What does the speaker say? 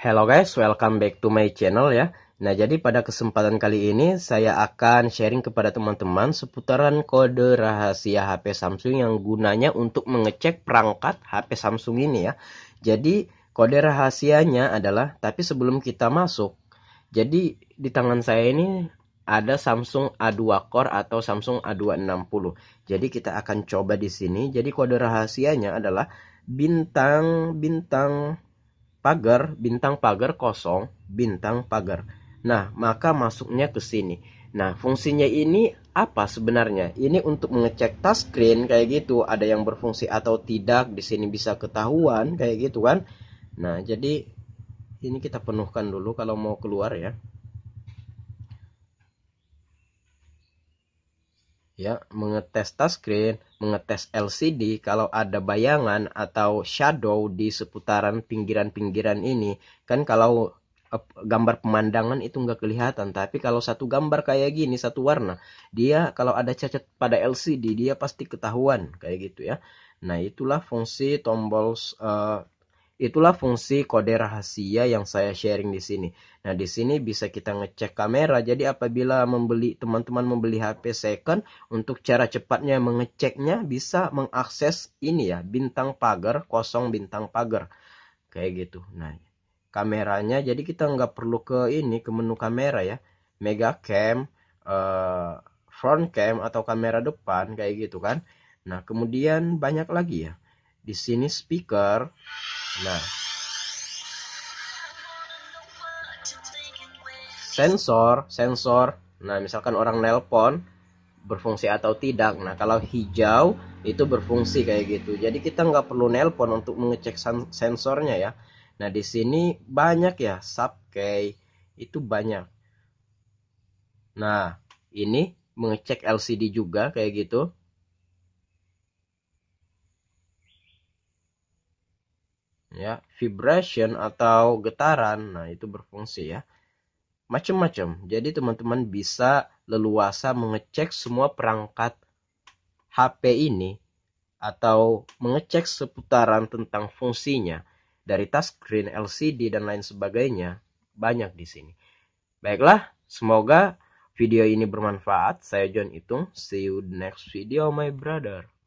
Hello guys, welcome back to my channel ya. Nah, jadi pada kesempatan kali ini saya akan sharing kepada teman-teman seputaran kode rahasia HP Samsung yang gunanya untuk mengecek perangkat HP Samsung ini ya. Jadi, kode rahasianya adalah tapi sebelum kita masuk. Jadi, di tangan saya ini ada Samsung A2 Core atau Samsung A260. Jadi, kita akan coba di sini. Jadi, kode rahasianya adalah bintang bintang pagar bintang pagar kosong bintang pagar nah maka masuknya ke sini nah fungsinya ini apa sebenarnya ini untuk mengecek touchscreen kayak gitu ada yang berfungsi atau tidak di sini bisa ketahuan kayak gitu kan nah jadi ini kita penuhkan dulu kalau mau keluar ya ya mengetes touchscreen, mengetes LCD kalau ada bayangan atau shadow di seputaran pinggiran-pinggiran ini kan kalau gambar pemandangan itu nggak kelihatan tapi kalau satu gambar kayak gini satu warna dia kalau ada cacat pada LCD dia pasti ketahuan kayak gitu ya nah itulah fungsi tombol uh, Itulah fungsi kode rahasia yang saya sharing di sini. Nah, di sini bisa kita ngecek kamera. Jadi apabila membeli teman-teman membeli HP second untuk cara cepatnya mengeceknya bisa mengakses ini ya, bintang pagar, kosong bintang pagar. Kayak gitu. Nah, kameranya jadi kita nggak perlu ke ini ke menu kamera ya. Mega cam, uh, front cam atau kamera depan kayak gitu kan. Nah, kemudian banyak lagi ya. Di sini speaker Nah, sensor, sensor. Nah, misalkan orang nelpon berfungsi atau tidak. Nah, kalau hijau itu berfungsi kayak gitu. Jadi kita nggak perlu nelpon untuk mengecek sensornya ya. Nah, di sini banyak ya subkey itu banyak. Nah, ini mengecek LCD juga kayak gitu. ya vibration atau getaran nah itu berfungsi ya macam-macam jadi teman-teman bisa leluasa mengecek semua perangkat HP ini atau mengecek seputaran tentang fungsinya dari touchscreen LCD dan lain sebagainya banyak di sini baiklah semoga video ini bermanfaat saya John Itung see you next video my brother